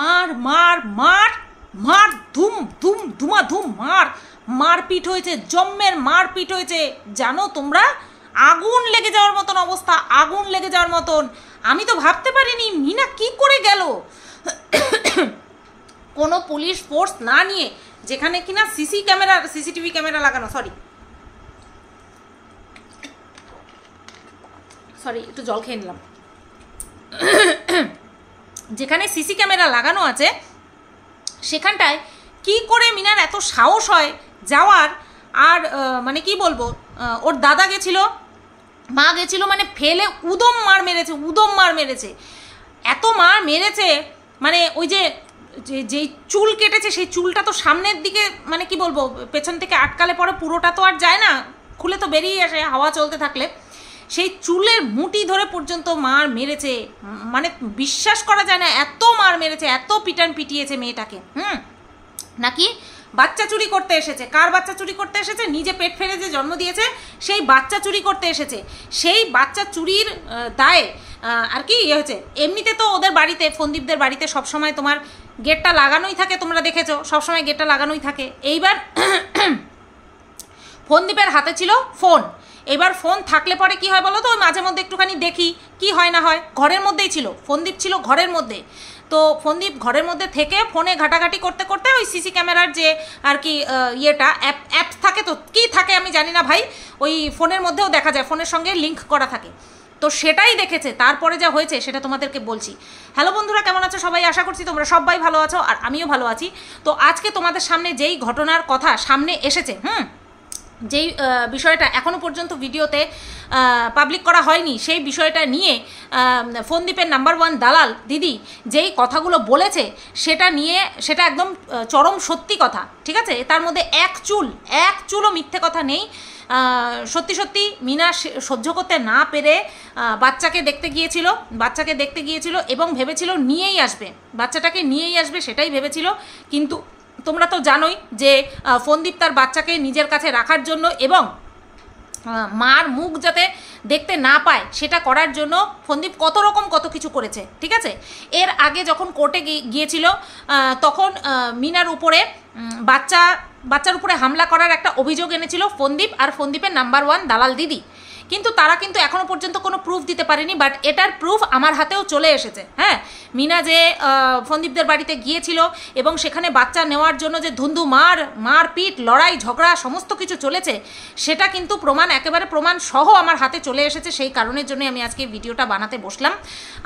মার মার মার মার ধুম ধুম ধুমা ধুম মার মারপিট হয়েছে জম্মের মারপিট হয়েছে জানো তোমরা আগুন লেগে যাওয়ার মতন অবস্থা আগুন লেগে যাওয়ার মতন আমি তো ভাবতে পারিনি মিনা কি করে গেল কোনো পুলিশ ফোর্স না নিয়ে যেখানে কিনা সিসি ক্যামেরা সিসিটিভি ক্যামেরা লাগানো সরি সরি একটু জল খেয়ে নিলাম যেখানে সিসি ক্যামেরা লাগানো আছে সেখানটায় কি করে মিনার এত সাহস হয় যাওয়ার আর মানে কি বলবো ওর দাদা গেছিল মা গেছিল মানে ফেলে উদম মার মেরেছে উদম মার মেরেছে এত মার মেরেছে মানে ওই যে যেই চুল কেটেছে সেই চুলটা তো সামনের দিকে মানে কি বলবো পেছন থেকে আটকালে পরে পুরোটা তো আর যায় না খুলে তো বেরিয়ে আসে হাওয়া চলতে থাকলে সেই চুলের মুটি ধরে পর্যন্ত মার মেরেছে মানে বিশ্বাস করা যায় না এত মার মেরেছে এত পিটান পিটিয়েছে মেয়েটাকে হুম নাকি বাচ্চা চুরি করতে এসেছে কার বাচ্চা চুরি করতে এসেছে নিজে পেট ফেলে যে জন্ম দিয়েছে সেই বাচ্চা চুরি করতে এসেছে সেই বাচ্চা চুরির দায়ে আর কি ইয়ে হয়েছে এমনিতে তো ওদের বাড়িতে ফন্দীপদের বাড়িতে সবসময় তোমার গেটটা লাগানোই থাকে তোমরা দেখেছো সবসময় গেটটা লাগানোই থাকে এইবার ফন্দীপের হাতে ছিল ফোন এবার ফোন থাকলে পরে কি হয় বলো তো মাঝে মধ্যে একটুখানি দেখি কি হয় না হয় ঘরের মধ্যেই ছিল ফোনদীপ ছিল ঘরের মধ্যে তো ফোনদীপ ঘরের মধ্যে থেকে ফোনে ঘাটাঘাটি করতে করতে ওই সিসি ক্যামেরার যে আর কি ইয়েটা অ্যাপ অ্যাপ থাকে তো কি থাকে আমি জানি না ভাই ওই ফোনের মধ্যেও দেখা যায় ফোনের সঙ্গে লিঙ্ক করা থাকে তো সেটাই দেখেছে তারপরে যা হয়েছে সেটা তোমাদেরকে বলছি হ্যালো বন্ধুরা কেমন আছো সবাই আশা করছি তোমরা সবাই ভালো আছো আর আমিও ভালো আছি তো আজকে তোমাদের সামনে যেই ঘটনার কথা সামনে এসেছে হুম যেই বিষয়টা এখনও পর্যন্ত ভিডিওতে পাবলিক করা হয়নি সেই বিষয়টা নিয়ে ফোনদ্বীপের নাম্বার ওয়ান দালাল দিদি যেই কথাগুলো বলেছে সেটা নিয়ে সেটা একদম চরম সত্যি কথা ঠিক আছে তার মধ্যে এক চুল এক চুলও মিথ্যে কথা নেই সত্যি সত্যি মিনা সহ্য করতে না পেরে বাচ্চাকে দেখতে গিয়েছিল বাচ্চাকে দেখতে গিয়েছিল এবং ভেবেছিল নিয়েই আসবে বাচ্চাটাকে নিয়েই আসবে সেটাই ভেবেছিল কিন্তু তোমরা তো জানোই যে ফন্দীপ তার বাচ্চাকে নিজের কাছে রাখার জন্য এবং মার মুখ যাতে দেখতে না পায় সেটা করার জন্য ফন্দীপ কত রকম কত কিছু করেছে ঠিক আছে এর আগে যখন কোর্টে গিয়েছিল তখন মিনার উপরে বাচ্চা বাচ্চার উপরে হামলা করার একটা অভিযোগ এনেছিল ফন্দীপ আর ফন্দীপের নাম্বার ওয়ান দালাল দিদি কিন্তু তারা কিন্তু এখনও পর্যন্ত কোনো প্রুফ দিতে পারেনি বাট এটার প্রুফ আমার হাতেও চলে এসেছে হ্যাঁ মিনা যে ফন্দীপদের বাড়িতে গিয়েছিল এবং সেখানে বাচ্চা নেওয়ার জন্য যে ধুন্দু মার মারপিট লড়াই ঝগড়া সমস্ত কিছু চলেছে সেটা কিন্তু প্রমাণ একেবারে প্রমাণ সহ আমার হাতে চলে এসেছে সেই কারণের জন্য আমি আজকে ভিডিওটা বানাতে বসলাম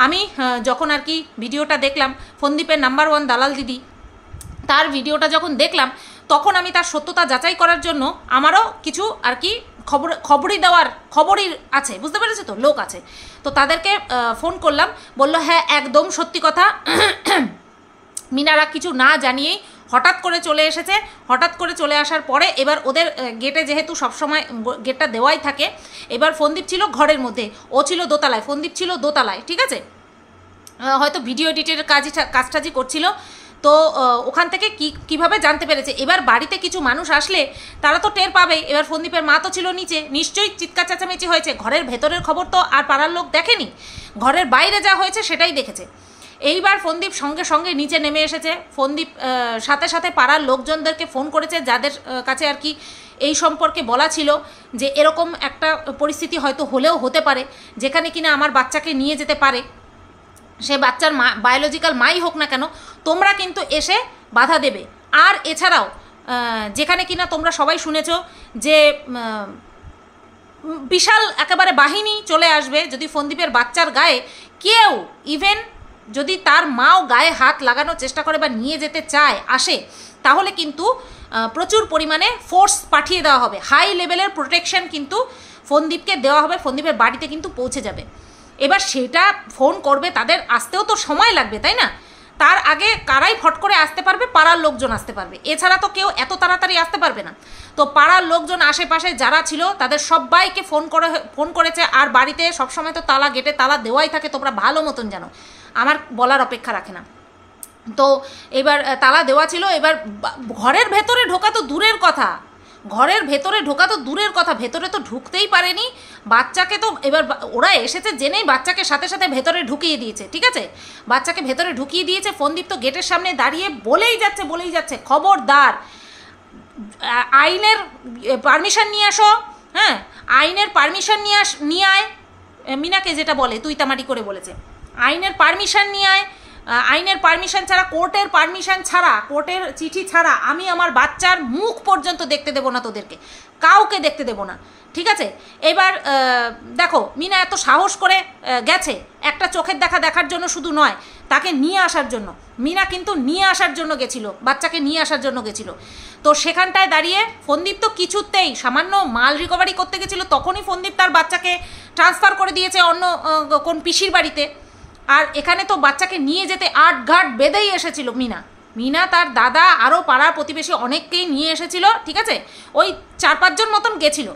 আমি যখন আর কি ভিডিওটা দেখলাম ফন্দীপের নাম্বার ওয়ান দালাল দিদি তার ভিডিওটা যখন দেখলাম তখন আমি তার সত্যতা যাচাই করার জন্য আমারও কিছু আর কি খবর খবরই দেওয়ার খবরই আছে বুঝতে পেরেছো তো লোক আছে তো তাদেরকে ফোন করলাম বলল হ্যাঁ একদম সত্যি কথা মিনারা কিছু না জানিয়েই হঠাৎ করে চলে এসেছে হঠাৎ করে চলে আসার পরে এবার ওদের গেটে যেহেতু সবসময় গেটটা দেওয়াই থাকে এবার ফোনদীপ ছিল ঘরের মধ্যে ও ছিল দোতলায় ফোনদীপ ছিল দোতলায় ঠিক আছে হয়তো ভিডিও এডিটের কাজই কাজটাজি করছিল তো ওখান থেকে কি কীভাবে জানতে পেরেছে এবার বাড়িতে কিছু মানুষ আসলে তারা তো টের পাবে এবার ফন্দীপের মা তো ছিল নিচে নিশ্চয়ই চিৎকার চেঁচামেচি হয়েছে ঘরের ভেতরের খবর তো আর পাড়ার লোক দেখেনি ঘরের বাইরে যা হয়েছে সেটাই দেখেছে এইবার ফন্দীপ সঙ্গে সঙ্গে নিচে নেমে এসেছে ফন্দীপ সাথে সাথে পাড়ার লোকজনদেরকে ফোন করেছে যাদের কাছে আর কি এই সম্পর্কে বলা ছিল যে এরকম একটা পরিস্থিতি হয়তো হলেও হতে পারে যেখানে কিনা আমার বাচ্চাকে নিয়ে যেতে পারে সে বাচ্চার মা বায়োলজিক্যাল মাই হোক না কেন তোমরা কিন্তু এসে বাধা দেবে আর এছাড়াও যেখানে কিনা তোমরা সবাই শুনেছ যে বিশাল একেবারে বাহিনী চলে আসবে যদি ফন্দীপের বাচ্চার গায়ে কেউ ইভেন যদি তার মাও গায়ে হাত লাগানোর চেষ্টা করে বা নিয়ে যেতে চায় আসে তাহলে কিন্তু প্রচুর পরিমাণে ফোর্স পাঠিয়ে দেওয়া হবে হাই লেভেলের প্রোটেকশন কিন্তু ফন্দীপকে দেওয়া হবে ফন্দীপের বাড়িতে কিন্তু পৌঁছে যাবে এবার সেটা ফোন করবে তাদের আসতেও তো সময় লাগবে তাই না তার আগে কারাই ফট করে আসতে পারবে পাড়ার লোকজন আসতে পারবে এছাড়া তো কেউ এত তাড়াতাড়ি আসতে পারবে না তো পাড়ার লোকজন আশেপাশে যারা ছিল তাদের সবাইকে ফোন করে ফোন করেছে আর বাড়িতে সবসময় তো তালা গেটে তালা দেওয়াই থাকে তোমরা ভালো মতন জানো আমার বলার অপেক্ষা রাখে না তো এবার তালা দেওয়া ছিল এবার ঘরের ভেতরে ঢোকা তো দূরের কথা ঘরের ভেতরে ঢোকা তো দূরের কথা ভেতরে তো ঢুকতেই পারেনি বাচ্চাকে তো এবার ওরা এসেছে জেনেই বাচ্চাকে সাথে সাথে ভেতরে ঢুকিয়ে দিয়েছে ঠিক আছে বাচ্চাকে ভেতরে ঢুকিয়ে দিয়েছে ফোনদীপ তো গেটের সামনে দাঁড়িয়ে বলেই যাচ্ছে বলেই যাচ্ছে খবরদার আইনের পারমিশন নিয়ে আসো হ্যাঁ আইনের পারমিশন নিয়ে আস নিয়ে আয় মিনাকে যেটা বলে তুই তামাটি করে বলেছে আইনের পারমিশন নিয়ে আয় আইনের পারমিশন ছাড়া কোর্টের পারমিশন ছাড়া কোর্টের চিঠি ছাড়া আমি আমার বাচ্চার মুখ পর্যন্ত দেখতে দেবো না তোদেরকে কাউকে দেখতে দেবো না ঠিক আছে এবার দেখো মিনা এত সাহস করে গেছে একটা চোখের দেখা দেখার জন্য শুধু নয় তাকে নিয়ে আসার জন্য মিনা কিন্তু নিয়ে আসার জন্য গেছিল বাচ্চাকে নিয়ে আসার জন্য গেছিল তো সেখানটায় দাঁড়িয়ে ফন্দীপ তো কিছুতেই সামান্য মাল রিকভারি করতে গেছিলো তখনই ফন্দীপ তার বাচ্চাকে ট্রান্সফার করে দিয়েছে অন্য কোন পিসির বাড়িতে আর এখানে তো বাচ্চাকে নিয়ে যেতে আট ঘাট বেঁধেই এসেছিল মিনা মিনা তার দাদা আরও পাড়া প্রতিবেশী অনেককেই নিয়ে এসেছিল ঠিক আছে ওই চার পাঁচজন মতন গেছিল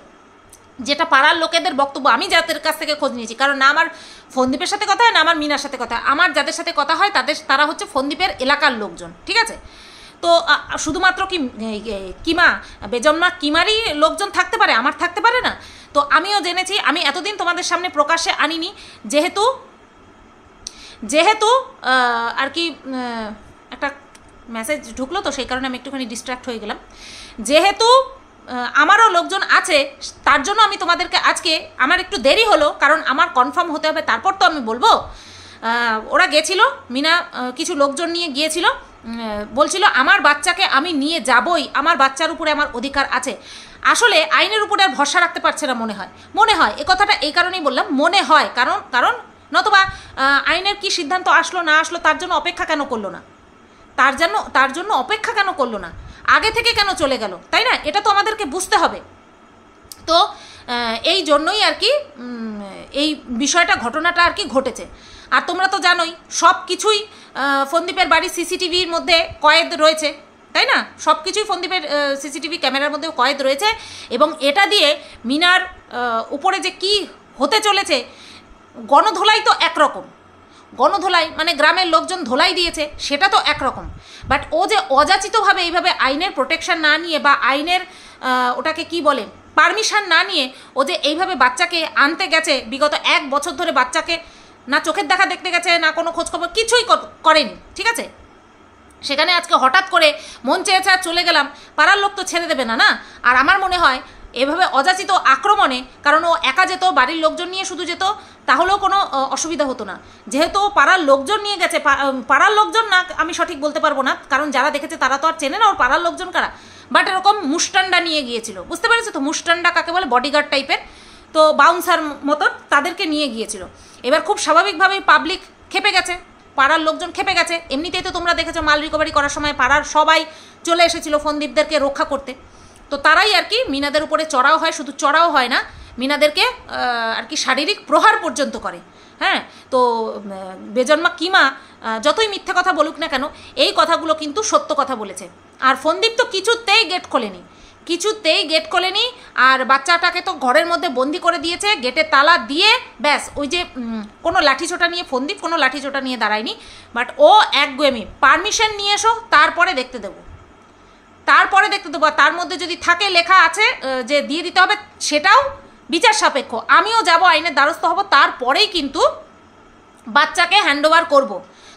যেটা পাড়ার লোকেদের বক্তব্য আমি যাদের কাছ থেকে খোঁজ নিয়েছি কারণ না আমার ফন্দীপের সাথে কথা হয় না আমার মিনার সাথে কথা আমার যাদের সাথে কথা হয় তাদের তারা হচ্ছে ফন্দীপের এলাকার লোকজন ঠিক আছে তো শুধুমাত্র কি কিমা বেজন্মা কিমারই লোকজন থাকতে পারে আমার থাকতে পারে না তো আমিও জেনেছি আমি এতদিন তোমাদের সামনে প্রকাশ্যে আনিনি যেহেতু যেহেতু আর কি একটা মেসেজ ঢুকলো তো সেই কারণে আমি একটুখানি ডিস্ট্র্যাক্ট হয়ে গেলাম যেহেতু আমারও লোকজন আছে তার জন্য আমি তোমাদেরকে আজকে আমার একটু দেরি হলো কারণ আমার কনফার্ম হতে হবে তারপর তো আমি বলবো ওরা গেছিল মিনা কিছু লোকজন নিয়ে গিয়েছিল বলছিল আমার বাচ্চাকে আমি নিয়ে যাবই আমার বাচ্চার উপরে আমার অধিকার আছে আসলে আইনের উপরে আর ভরসা রাখতে পারছে না মনে হয় মনে হয় এ কথাটা এই কারণেই বললাম মনে হয় কারণ কারণ নতবা আইনের কি সিদ্ধান্ত আসলো না আসলো তার জন্য অপেক্ষা কেন করলো না তার জন্য তার জন্য অপেক্ষা কেন করলো না আগে থেকে কেন চলে গেল তাই না এটা তো আমাদেরকে বুঝতে হবে তো এই জন্যই আর কি এই বিষয়টা ঘটনাটা আর কি ঘটেছে আর তোমরা তো জানোই সব কিছুই ফন্দীপের বাড়ি সিসিটিভির মধ্যে কয়েদ রয়েছে তাই না সব কিছুই ফন্দীপের সিসিটিভি ক্যামেরার মধ্যেও কয়েদ রয়েছে এবং এটা দিয়ে মিনার উপরে যে কি হতে চলেছে গণধোলাই তো একরকম গণধোলাই মানে গ্রামের লোকজন ধোলাই দিয়েছে সেটা তো একরকম বাট ও যে অযাচিতভাবে এইভাবে আইনের প্রোটেকশান না নিয়ে বা আইনের ওটাকে কি বলে পারমিশন না নিয়ে ও যে এইভাবে বাচ্চাকে আনতে গেছে বিগত এক বছর ধরে বাচ্চাকে না চোখের দেখা দেখতে গেছে না কোনো খোঁজখবর কিছুই করেনি ঠিক আছে সেখানে আজকে হঠাৎ করে মন চেয়েছে চলে গেলাম পাড়ার লোক তো ছেড়ে দেবে না না আর আমার মনে হয় এভাবে অযাচিত আক্রমণে কারণ ও একা যেত বাড়ির লোকজন নিয়ে শুধু যেত তাহলেও কোনো অসুবিধা হতো না যেহেতু পাড়ার লোকজন নিয়ে গেছে পাড়ার লোকজন না আমি সঠিক বলতে পারবো না কারণ যারা দেখেছে তারা তো আর চেনে না ওর পাড়ার লোকজন কারা বাট এরকম মুষ্টান্ডা নিয়ে গিয়েছিল বুঝতে পেরেছো তো মুষ্টান্ডা কাকে বলে বডিগার্ড টাইপের তো বাউন্সার মতন তাদেরকে নিয়ে গিয়েছিল এবার খুব স্বাভাবিকভাবেই পাবলিক খেপে গেছে পাড়ার লোকজন খেপে গেছে এমনিতেই তো তোমরা দেখেছো মাল রিকভারি করার সময় পাড়ার সবাই চলে এসেছিল ফোনদীপদেরকে রক্ষা করতে তো তারাই আর কি মিনাদের উপরে চড়াও হয় শুধু চড়াও হয় না মিনাদেরকে আর কি শারীরিক প্রহার পর্যন্ত করে হ্যাঁ তো বেজন্মা কিমা যতই মিথ্যা কথা বলুক না কেন এই কথাগুলো কিন্তু সত্য কথা বলেছে আর ফন্দীপ তো কিছুতেই গেট খোলেনি কিছুতেই গেট খোলেনি আর বাচ্চাটাকে তো ঘরের মধ্যে বন্দি করে দিয়েছে গেটে তালা দিয়ে ব্যাস ওই যে কোনো লাঠিচোটা নিয়ে ফন্দীপ কোনো লাঠিচোটা নিয়ে দাঁড়ায়নি বাট ও একগুয়েমি পারমিশন নিয়ে এসো তারপরে দেখতে দেবো তারপরে দেখতে দেবো তার মধ্যে যদি থাকে লেখা আছে যে দিয়ে দিতে হবে সেটাও বিচার সাপেক্ষ আমিও যাব আইনের দ্বারস্থ হব তারপরেই কিন্তু বাচ্চাকে হ্যান্ডওভার করব।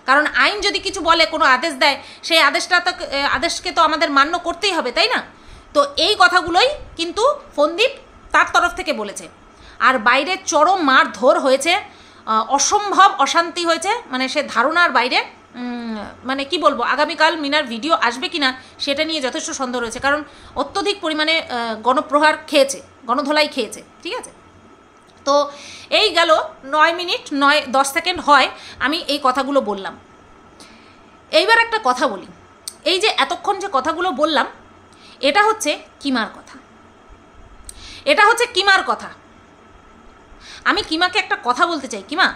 কারণ আইন যদি কিছু বলে কোনো আদেশ দেয় সেই আদেশটা তো আদেশকে তো আমাদের মান্য করতেই হবে তাই না তো এই কথাগুলোই কিন্তু ফন্দীপ তার তরফ থেকে বলেছে আর বাইরে চরম মারধর হয়েছে অসম্ভব অশান্তি হয়েছে মানে সে ধারণার বাইরে মানে কি বলবো আগামীকাল মিনার ভিডিও আসবে কি না সেটা নিয়ে যথেষ্ট সন্দেহ রয়েছে কারণ অত্যধিক পরিমাণে গণপ্রহার খেয়েছে গণধোলাই খেয়েছে ঠিক আছে তো এই গেল নয় মিনিট নয় দশ সেকেন্ড হয় আমি এই কথাগুলো বললাম এইবার একটা কথা বলি এই যে এতক্ষণ যে কথাগুলো বললাম এটা হচ্ছে কিমার কথা এটা হচ্ছে কিমার কথা আমি কিমাকে একটা কথা বলতে চাই কিমা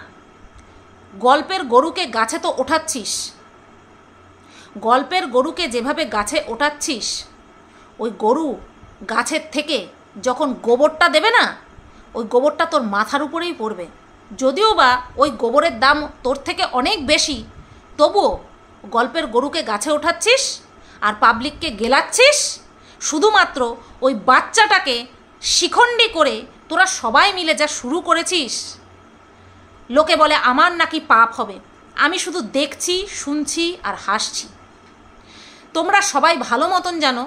গল্পের গরুকে গাছে তো ওঠাচ্ছিস গল্পের গরুকে যেভাবে গাছে ওঠাচ্ছিস ওই গরু গাছের থেকে যখন গোবরটা দেবে না ওই গোবরটা তোর মাথার উপরেই পড়বে যদিও বা ওই গোবরের দাম তোর থেকে অনেক বেশি তবুও গল্পের গরুকে গাছে ওঠাচ্ছিস আর পাবলিককে গেলাচ্ছিস শুধুমাত্র ওই বাচ্চাটাকে শিখণ্ডী করে তোরা সবাই মিলে যা শুরু করেছিস লোকে বলে আমার নাকি পাপ হবে আমি শুধু দেখছি শুনছি আর হাসছি তোমরা সবাই ভালো মতন জানো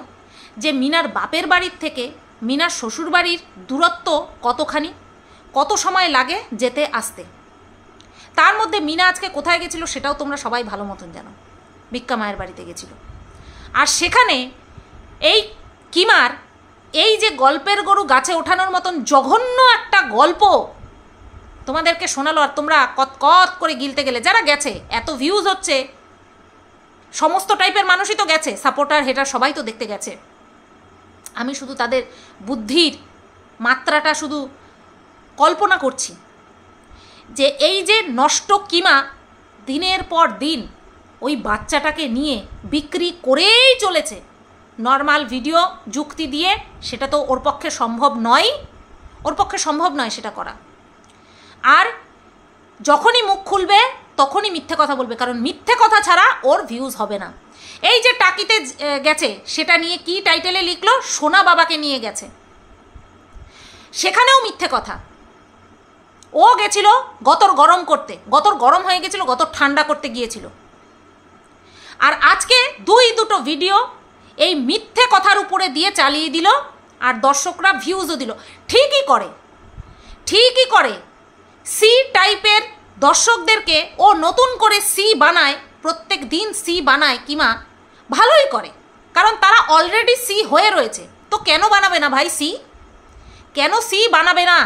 যে মিনার বাপের বাড়ির থেকে মিনার শ্বশুর বাড়ির দূরত্ব কতখানি কত সময় লাগে যেতে আসতে তার মধ্যে মিনা আজকে কোথায় গেছিল সেটাও তোমরা সবাই ভালো মতন জানো ভিক্ষা মায়ের বাড়িতে গেছিল আর সেখানে এই কিমার এই যে গল্পের গরু গাছে ওঠানোর মতন জঘন্য একটা গল্প তোমাদেরকে শোনালো আর তোমরা কত কত করে গিলতে গেলে যারা গেছে এত ভিউজ হচ্ছে সমস্ত টাইপের মানুষই তো গেছে সাপোর্টার হেটার সবাই তো দেখতে গেছে আমি শুধু তাদের বুদ্ধির মাত্রাটা শুধু কল্পনা করছি যে এই যে নষ্ট কিমা দিনের পর দিন ওই বাচ্চাটাকে নিয়ে বিক্রি করেই চলেছে নর্মাল ভিডিও যুক্তি দিয়ে সেটা তো ওর পক্ষে সম্ভব নয় ওর পক্ষে সম্ভব নয় সেটা করা আর যখনই মুখ খুলবে তখনই মিথ্যে কথা বলবে কারণ মিথ্যে কথা ছাড়া ওর ভিউজ হবে না এই যে টাকিতে গেছে সেটা নিয়ে কি টাইটেলে লিখলো সোনা বাবাকে নিয়ে গেছে সেখানেও মিথ্যে কথা ও গেছিল গতর গরম করতে গতর গরম হয়ে গেছিল গত ঠান্ডা করতে গিয়েছিল আর আজকে দুই দুটো ভিডিও এই মিথ্যে কথার উপরে দিয়ে চালিয়ে দিল আর দর্শকরা ভিউজও দিল ঠিকই করে ঠিকই করে সি টাইপের দর্শকদেরকে ও নতুন করে সি বানায় প্রত্যেক দিন সি বানায় কিমা ভালোই করে কারণ তারা অলরেডি সি হয়ে রয়েছে তো কেন বানাবে না ভাই সি কেন সি বানাবে না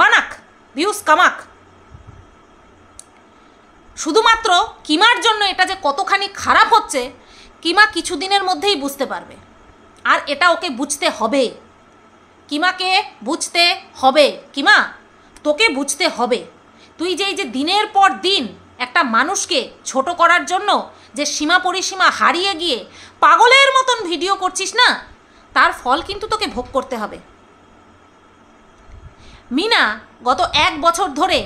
বানাক ভিউস কামাক শুধুমাত্র কিমার জন্য এটা যে কতখানি খারাপ হচ্ছে কিমা কিছুদিনের মধ্যেই বুঝতে পারবে আর এটা ওকে বুঝতে হবে কিমাকে বুঝতে হবে কিমা তোকে বুঝতে হবে তুই যে এই যে দিনের পর দিন একটা মানুষকে ছোট করার জন্য যে সীমা পরিসীমা হারিয়ে গিয়ে পাগলের মতন ভিডিও করছিস না তার ফল কিন্তু তোকে ভোগ করতে হবে মিনা গত এক বছর ধরে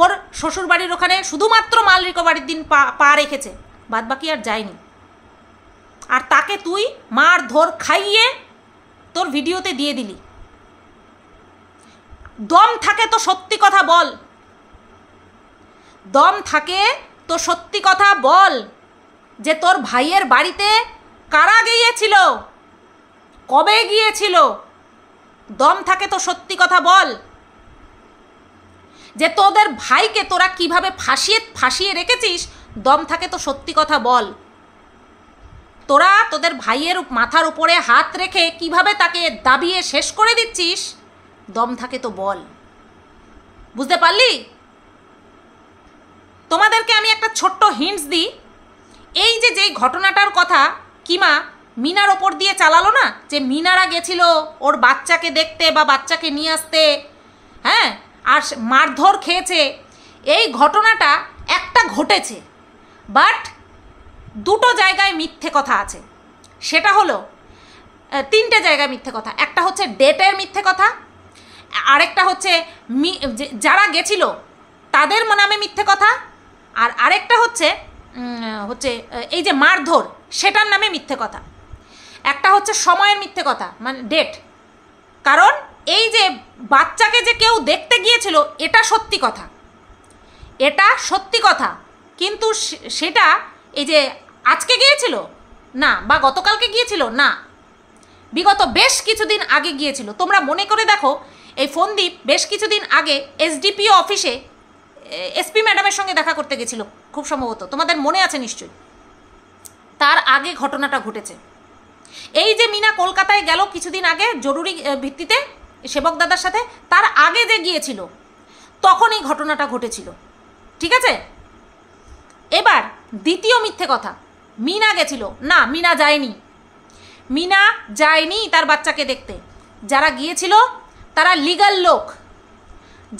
ওর শ্বশুরবাড়ির ওখানে শুধুমাত্র মাল রিকভারির দিন পা পা রেখেছে বাদবাকি আর যায়নি আর তাকে তুই মার ধর খাইয়ে তোর ভিডিওতে দিয়ে দিলি দম থাকে তো সত্যি কথা বল দম থাকে তো সত্যি কথা বল যে তোর ভাইয়ের বাড়িতে কারা গিয়েছিল কবে গিয়েছিল দম থাকে তো সত্যি কথা বল যে তোদের ভাইকে তোরা কিভাবে ফাঁসিয়ে ফাঁসিয়ে রেখেছিস দম থাকে তো সত্যি কথা বল তোরা তোদের ভাইয়ের মাথার উপরে হাত রেখে কিভাবে তাকে দাবিয়ে শেষ করে দিচ্ছিস দম থাকে তো বল বুঝতে পারলি তোমাদেরকে আমি একটা ছোট্ট হিন্টস দিই এই যে যেই ঘটনাটার কথা কিমা মিনার ওপর দিয়ে চালালো না যে মিনারা গেছিল ওর বাচ্চাকে দেখতে বা বাচ্চাকে নিয়ে আসতে হ্যাঁ আর মারধর খেয়েছে এই ঘটনাটা একটা ঘটেছে বাট দুটো জায়গায় মিথ্যে কথা আছে সেটা হলো তিনটে জায়গায় মিথ্যে কথা একটা হচ্ছে ডেটের মিথ্যে কথা আরেকটা হচ্ছে যারা গেছিল তাদের নামে মিথ্যে কথা আর আরেকটা হচ্ছে হচ্ছে এই যে মারধর সেটার নামে মিথ্যে কথা একটা হচ্ছে সময়ের মিথ্যে কথা মানে ডেট কারণ এই যে বাচ্চাকে যে কেউ দেখতে গিয়েছিল এটা সত্যি কথা এটা সত্যি কথা কিন্তু সেটা এই যে আজকে গিয়েছিল না বা গতকালকে গিয়েছিল না বিগত বেশ কিছুদিন আগে গিয়েছিল তোমরা মনে করে দেখো এই ফোনদীপ বেশ কিছুদিন আগে এসডিপিও অফিসে এসপি ম্যাডামের সঙ্গে দেখা করতে গেছিল খুব সম্ভবত তোমাদের মনে আছে নিশ্চয়ই তার আগে ঘটনাটা ঘটেছে এই যে মিনা কলকাতায় গেল কিছুদিন আগে জরুরি ভিত্তিতে সেবক দাদার সাথে তার আগে যে গিয়েছিল তখন এই ঘটনাটা ঘটেছিল ঠিক আছে এবার দ্বিতীয় মিথ্যে কথা মিনা গেছিল না মিনা যায়নি মিনা যায়নি তার বাচ্চাকে দেখতে যারা গিয়েছিল তারা লিগাল লোক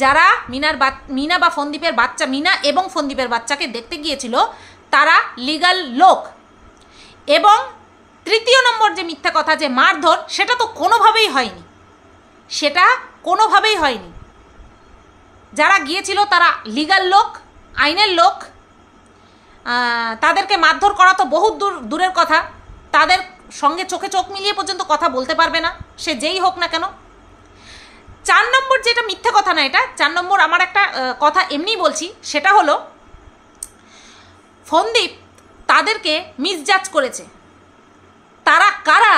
যারা মিনার মিনা বা ফন্দীপের বাচ্চা মিনা এবং ফন্দীপের বাচ্চাকে দেখতে গিয়েছিল তারা লিগাল লোক এবং তৃতীয় নম্বর যে মিথ্যা কথা যে মারধর সেটা তো কোনোভাবেই হয়নি সেটা কোনোভাবেই হয়নি যারা গিয়েছিল তারা লিগাল লোক আইনের লোক তাদেরকে মারধর করা তো বহু দূর দূরের কথা তাদের সঙ্গে চোখে চোখ মিলিয়ে পর্যন্ত কথা বলতে পারবে না সে যেই হোক না কেন চার নম্বর যেটা মিথ্যে কথা না এটা চার নম্বর আমার একটা কথা এমনি বলছি সেটা হলো ফন্দীপ তাদেরকে মিসজাজ করেছে তারা কারা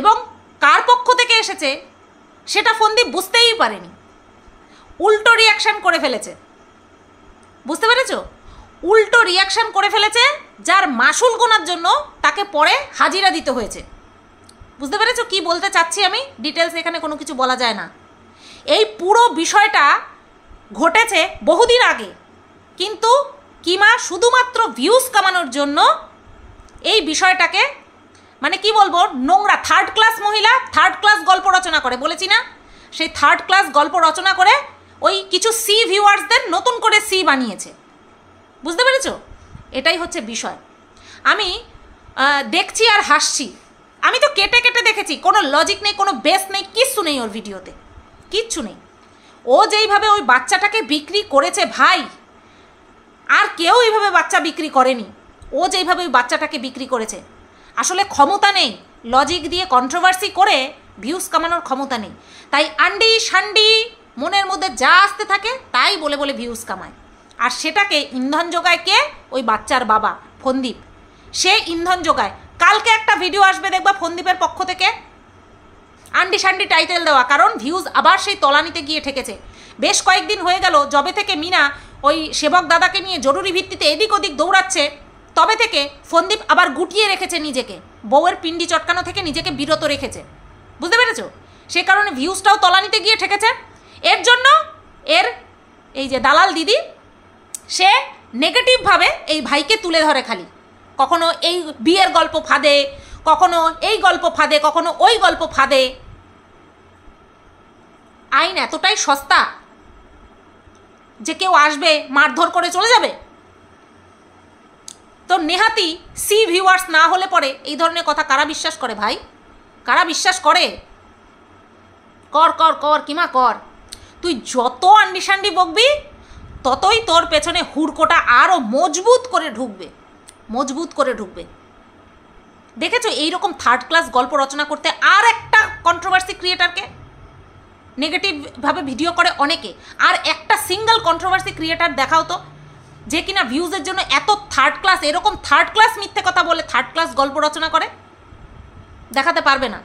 এবং কার পক্ষ থেকে এসেছে সেটা ফন্দীপ বুঝতেই পারেনি উল্টো রিয়াকশান করে ফেলেছে বুঝতে পেরেছ উল্টো রিয়াকশান করে ফেলেছে যার মাসুল গোনার জন্য তাকে পরে হাজিরা দিতে হয়েছে বুঝতে পেরেছো কি বলতে চাচ্ছি আমি ডিটেলস এখানে কোনো কিছু বলা যায় না এই পুরো বিষয়টা ঘটেছে বহুদিন আগে কিন্তু কিমা শুধুমাত্র ভিউজ কামানোর জন্য এই বিষয়টাকে মানে কি বলবো নোংরা থার্ড ক্লাস মহিলা থার্ড ক্লাস গল্প রচনা করে বলেছি না সেই থার্ড ক্লাস গল্প রচনা করে ওই কিছু সি ভিউয়ার্সদের নতুন করে সি বানিয়েছে বুঝতে পেরেছ এটাই হচ্ছে বিষয় আমি দেখছি আর হাসছি আমি তো কেটে কেটে দেখেছি কোনো লজিক নেই কোনো বেস নেই কিচ্ছু নেই ওর ভিডিওতে কিচ্ছু নেই ও যেইভাবে ওই বাচ্চাটাকে বিক্রি করেছে ভাই আর কেউ এইভাবে বাচ্চা বিক্রি করেনি ও যেইভাবে ওই বাচ্চাটাকে বিক্রি করেছে আসলে ক্ষমতা নেই লজিক দিয়ে কন্ট্রোভার্সি করে ভিউজ কামানোর ক্ষমতা নেই তাই আন্ডি সান্ডি মনের মধ্যে যা আসতে থাকে তাই বলে বলে ভিউজ কামায় আর সেটাকে ইন্ধন যোগায় কে ওই বাচ্চার বাবা ফন্দীপ সে ইন্ধন যোগায় কালকে একটা ভিডিও আসবে দেখবা ফন্দীপের পক্ষ থেকে আন্ডি সান্ডি টাইটেল দেওয়া কারণ ভিউজ আবার সেই তলানিতে গিয়ে ঠেকেছে বেশ কয়েকদিন হয়ে গেল জবে থেকে মিনা ওই সেবক দাদাকে নিয়ে জরুরি ভিত্তিতে এদিক ওদিক দৌড়াচ্ছে তবে থেকে ফন্দীপ আবার গুটিয়ে রেখেছে নিজেকে বউয়ের পিন্ডি চটকানো থেকে নিজেকে বিরত রেখেছে বুঝতে পেরেছ সে কারণে ভিউজটাও তলানিতে গিয়ে ঠেকেছে এর জন্য এর এই যে দালাল দিদি সে নেগেটিভভাবে এই ভাইকে তুলে ধরে খালি কখনো এই বিয়ের গল্প ফাঁদে কখনো এই গল্প ফাঁদে কখনো ওই গল্প ফাঁদে আইন এতটাই সস্তা যে কেউ আসবে মারধর করে চলে যাবে তো নেহাতি সি ভিউয়ার্স না হলে পরে এই ধরনের কথা কারা বিশ্বাস করে ভাই কারা বিশ্বাস করে কর কর কর কিমা কর তুই যত আন্ডিসান্ডি বকবি ততই তোর পেছনে হুড়কোটা আরও মজবুত করে ঢুকবে মজবুত করে ঢুকবে দেখেছো এইরকম থার্ড ক্লাস গল্প রচনা করতে আর একটা কন্ট্রোভার্সি ক্রিয়েটারকে নেগেটিভভাবে ভিডিও করে অনেকে আর একটা সিঙ্গেল কন্ট্রোভার্সি ক্রিয়েটার দেখাও তো যে কিনা ভিউজের জন্য এত থার্ড ক্লাস এরকম থার্ড ক্লাস মিথ্যে কথা বলে থার্ড ক্লাস গল্প রচনা করে দেখাতে পারবে না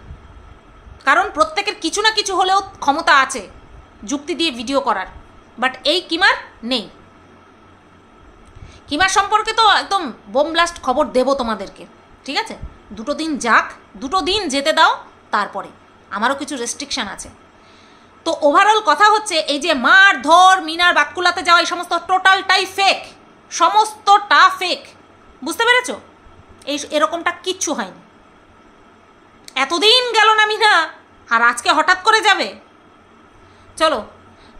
কারণ প্রত্যেকের কিছু না কিছু হলেও ক্ষমতা আছে যুক্তি দিয়ে ভিডিও করার বাট এই কিমার নেই হিমা সম্পর্কে তো একদম বোম ব্লাস্ট খবর দেব তোমাদেরকে ঠিক আছে দুটো দিন যাক দুটো দিন যেতে দাও তারপরে আমারও কিছু রেস্ট্রিকশান আছে তো ওভারঅল কথা হচ্ছে এই যে মার ধর মিনার বাক্কুলাতে যাওয়া এই সমস্ত টোটালটাই ফেক সমস্তটা ফেক বুঝতে পেরেছ এই এরকমটা কিচ্ছু হয়নি এতদিন গেল না মিনা আর আজকে হঠাৎ করে যাবে চলো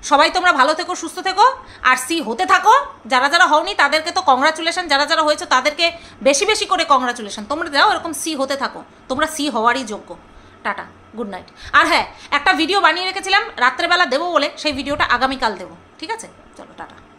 সবাই তোমরা ভালো থেকো সুস্থ থেকো আর সি হতে থাকো যারা যারা হওনি তাদেরকে তো কংগ্রাচুলেশন যারা যারা হয়েছে তাদেরকে বেশি বেশি করে কংগ্রাচুলেশন তোমরা যাও এরকম সি হতে থাকো তোমরা সি হওয়ারই যোগ্য টাটা গুড নাইট আর হ্যাঁ একটা ভিডিও বানিয়ে রেখেছিলাম রাত্রেবেলা দেবো বলে সেই ভিডিওটা আগামীকাল দেবো ঠিক আছে চলো টাটা